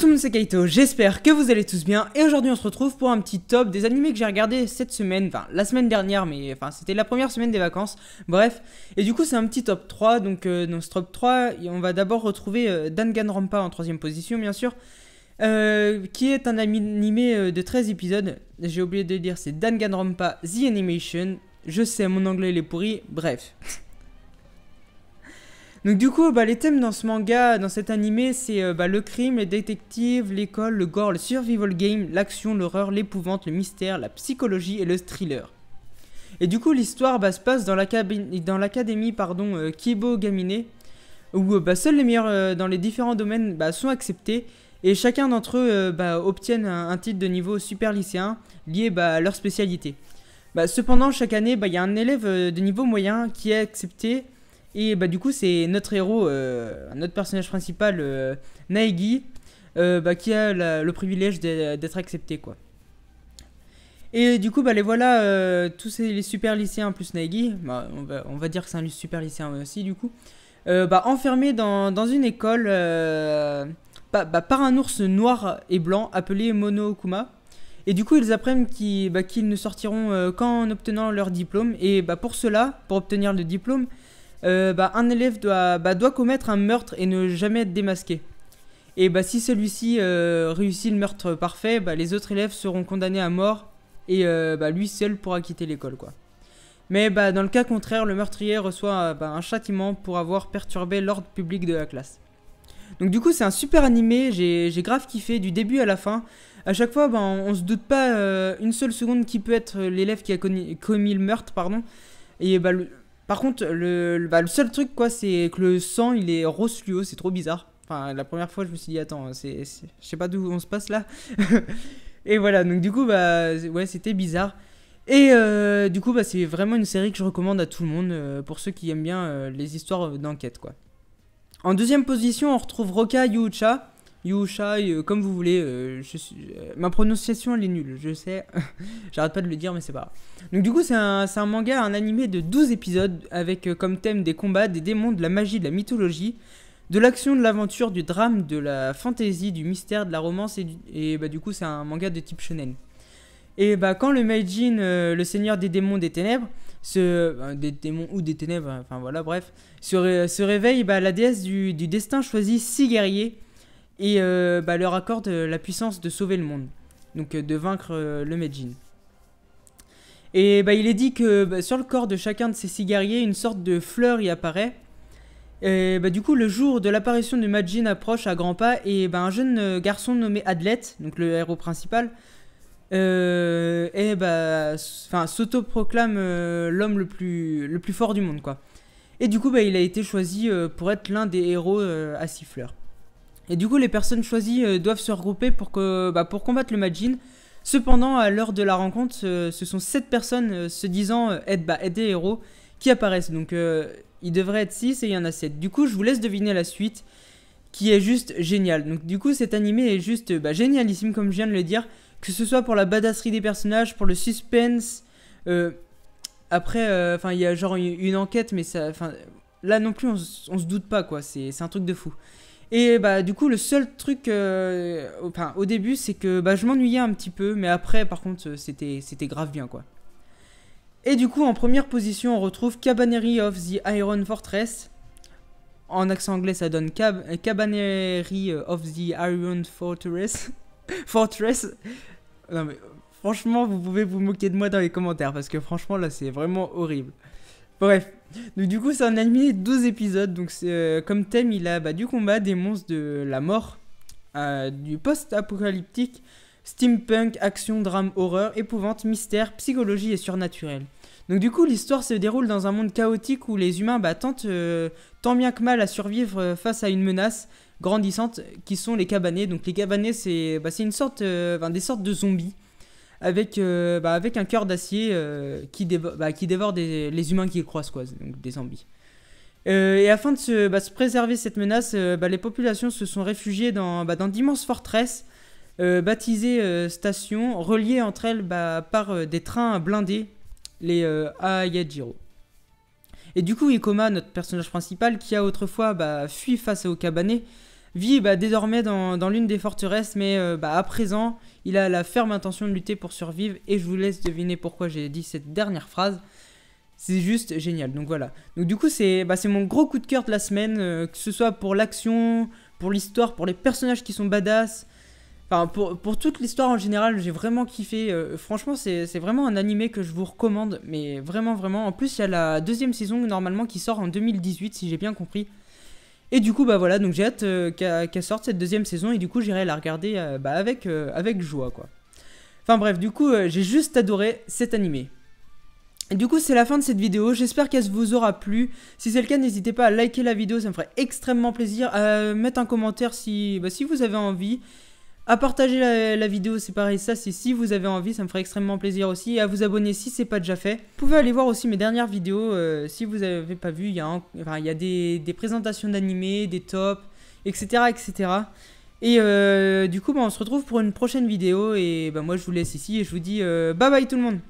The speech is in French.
tout le monde, c'est Kaito, j'espère que vous allez tous bien et aujourd'hui on se retrouve pour un petit top des animés que j'ai regardé cette semaine, enfin la semaine dernière mais enfin c'était la première semaine des vacances, bref, et du coup c'est un petit top 3, donc euh, dans ce top 3 on va d'abord retrouver euh, Danganronpa en troisième position bien sûr, euh, qui est un animé de 13 épisodes, j'ai oublié de dire c'est Danganronpa The Animation, je sais mon anglais il est pourri, bref. Donc du coup, bah, les thèmes dans ce manga, dans cet animé, c'est euh, bah, le crime, les détectives, l'école, le gore, le survival game, l'action, l'horreur, l'épouvante, le mystère, la psychologie et le thriller. Et du coup, l'histoire bah, se passe dans l'académie pardon, euh, Kibo Gamine, où euh, bah, seuls les meilleurs dans les différents domaines bah, sont acceptés, et chacun d'entre eux bah, obtiennent un, titre de niveau super lycéen lié bah, à leur spécialité. Bah, cependant, chaque année, il y a un élève de niveau moyen qui est accepté et bah, du coup, c'est notre héros, euh, notre personnage principal, euh, Naegi, euh, bah, qui a le privilège d'être accepté, quoi. Et du coup, bah, les voilà, tous ces, les super lycéens plus Naegi, bah, on, va, dire que c'est un super lycéen aussi, du coup, bah, enfermés dans, une école bah, par un ours noir et blanc appelé Mono Okuma. Et du coup, ils apprennent qu'ils bah, ne sortiront qu'en obtenant leur diplôme. Et bah, pour cela, pour obtenir le diplôme, euh, bah, un élève bah, doit, commettre un meurtre et ne jamais être démasqué. Et bah, si celui-ci euh, réussit le meurtre parfait, les autres élèves seront condamnés à mort et euh, lui seul pourra quitter l'école. quoi. Mais dans le cas contraire, le meurtrier reçoit un châtiment pour avoir perturbé l'ordre public de la classe. Donc du coup c'est un super animé, j'ai grave kiffé du début à la fin. À chaque fois, on, ne se doute pas une seule seconde qui peut être l'élève qui a commis, le meurtre, pardon. Et le, par contre, bah, le, seul truc, quoi, c'est que le sang, il est rose c'est trop bizarre. Enfin, la première fois, je me suis dit, attends, c'est, je sais pas d'où on se passe là. et voilà, donc du coup, bah, ouais, c'était bizarre. Et euh, du coup, bah, c'est vraiment une série que je recommande à tout le monde euh, pour ceux qui aiment bien euh, les histoires d'enquête, quoi. En deuxième position, on retrouve Roka Yuucha. Yushai, euh, comme vous voulez. Euh, euh, ma prononciation, elle est nulle, je sais. J'arrête pas de le dire, mais c'est pas grave. Donc, du coup, c'est un, manga, un animé de 12 épisodes avec comme thème des combats, des démons, de la magie, de la mythologie, de l'action, de l'aventure, du drame, de la fantaisie, du mystère, de la romance. Et, du, et bah, du coup, c'est un manga de type shonen. Et bah, quand le Meijin, le seigneur des démons des ténèbres, ce des démons ou des ténèbres, enfin voilà, bref, se, se réveille, bah, la déesse du, du destin choisit six guerriers et euh, bah, leur accorde euh, la puissance de sauver le monde, donc euh, de vaincre le Medjin. Et bah, il est dit que bah, sur le corps de chacun de ces cigariers, une sorte de fleur y apparaît. Et bah, du coup, le jour de l'apparition du Majin approche à grands pas et bah, un jeune garçon nommé Adlet, donc le héros principal, euh, et bah, s'autoproclame l'homme le plus, le plus fort du monde, quoi. Et du coup, bah, il a été choisi pour être l'un des héros à six fleurs. Et du coup, les personnes choisies euh, doivent se regrouper pour, que, bah, pour combattre le Majin. Cependant, à l'heure de la rencontre, euh, ce sont 7 personnes euh, se disant être, bah, des héros qui apparaissent. Donc, il devrait être 6 et il y en a 7. Du coup, je vous laisse deviner la suite qui est juste géniale. Donc, du coup, cet animé est juste bah, génialissime, comme je viens de le dire. Que ce soit pour la badasserie des personnages, pour le suspense. après, enfin, il y a genre une, enquête, mais ça. Là non plus, on, on se doute pas, quoi. C'est un truc de fou. Et bah du coup le seul truc, euh, au début c'est que bah, je m'ennuyais un petit peu, mais après par contre euh, c'était c'était grave bien quoi. Et du coup en première position on retrouve Cabanerie of the Iron Fortress. En accent anglais ça donne Cab euh, of the Iron Fortress. Fortress. Non mais franchement vous pouvez vous moquer de moi dans les commentaires parce que franchement là c'est vraiment horrible. Bref. Donc du coup, c'est un mis 12 épisodes. Donc euh, comme thème, il a bah, du combat, des monstres, de la mort, euh, du post-apocalyptique, steampunk, action, drame, horreur, épouvante, mystère, psychologie et surnaturel. Donc du coup, l'histoire se déroule dans un monde chaotique où les humains bah, tentent euh, tant bien que mal à survivre face à une menace grandissante qui sont les cabanés. Donc les cabanés, bah, c'est une sorte, des sortes de zombies avec, euh, bah, avec un cœur d'acier euh, qui, bah, qui dévore les humains qui croisent, quoi, donc des zombies. Euh, et afin de se, bah, préserver cette menace, bah, les populations se sont réfugiées dans, bah, dans d'immenses forteresses baptisées stations, reliées entre elles par des trains blindés, les Ayajiro. Et du coup, Ikoma, notre personnage principal, qui a autrefois fui face aux cabanés, vit bah, désormais dans, l'une des forteresses, mais euh, bah, à présent, il a la ferme intention de lutter pour survivre, et je vous laisse deviner pourquoi j'ai dit cette dernière phrase. C'est juste génial, donc voilà. Donc du coup, c'est bah, mon gros coup de cœur de la semaine, euh, que ce soit pour l'action, pour l'histoire, pour les personnages qui sont badass, enfin pour, toute l'histoire en général, j'ai vraiment kiffé. Euh, franchement, c'est vraiment un animé que je vous recommande, mais vraiment, vraiment. En plus, il y a la deuxième saison normalement qui sort en 2018, si j'ai bien compris. Et du coup, bah voilà, donc j'ai hâte euh, qu'elle sorte cette deuxième saison et du coup, j'irai la regarder euh, bah, avec, euh, avec joie, quoi. Enfin bref, du coup, j'ai juste adoré cet animé. Et du coup, c'est la fin de cette vidéo. J'espère qu'elle vous aura plu. Si c'est le cas, n'hésitez pas à liker la vidéo, ça me ferait extrêmement plaisir. À mettre un commentaire si, bah, si vous avez envie. À partager la, vidéo, c'est pareil, ça c'est si vous avez envie, ça me ferait extrêmement plaisir aussi. Et à vous abonner si c'est pas déjà fait. Vous pouvez aller voir aussi mes dernières vidéos euh, si vous n'avez pas vu. Il y a, des, présentations d'animés, des tops, etc. etc. Et euh, du coup, bah, on se retrouve pour une prochaine vidéo. Et bah, moi, je vous laisse ici et je vous dis euh, bye bye tout le monde.